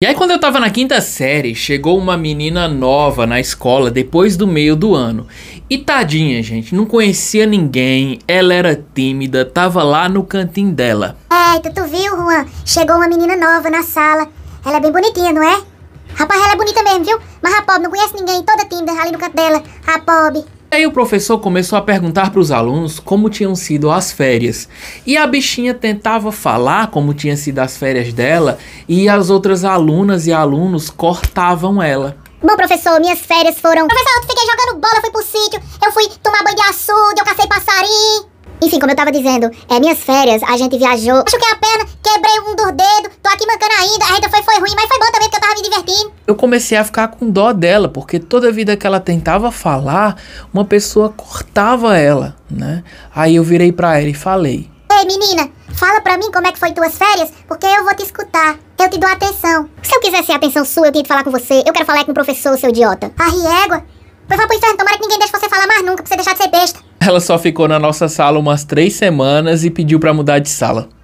E aí, quando eu tava na quinta série, chegou uma menina nova na escola depois do meio do ano. E tadinha, gente, não conhecia ninguém, ela era tímida, tava lá no cantinho dela. É, tu, tu viu, Juan? Chegou uma menina nova na sala. Ela é bem bonitinha, não é? Rapaz, ela é bonita mesmo, viu? Mas a não conhece ninguém, toda tímida ali no canto dela. A Aí o professor começou a perguntar para os alunos como tinham sido as férias. E a bichinha tentava falar como tinham sido as férias dela, e as outras alunas e alunos cortavam ela. Bom, professor, minhas férias foram. Professor, eu fiquei jogando bola, fui pro sítio, eu fui tomar banho de açude, eu cacei passarinho. Enfim, como eu tava dizendo, é, minhas férias, a gente viajou. que é a perna, quebrei um dos dedos, tô aqui mancando ainda, a renda foi, foi ruim, mas foi bom também. Eu comecei a ficar com dó dela, porque toda vida que ela tentava falar, uma pessoa cortava ela, né? Aí eu virei pra ela e falei: Ei, menina, fala pra mim como é que foi tuas férias, porque eu vou te escutar. Eu te dou atenção. Se eu quisesse atenção sua, eu tinha que falar com você. Eu quero falar com o professor, seu idiota. A riégua. Pois vai pro inferno, tomara que ninguém deixe você falar mais nunca, pra você deixar de ser besta. Ela só ficou na nossa sala umas três semanas e pediu pra mudar de sala.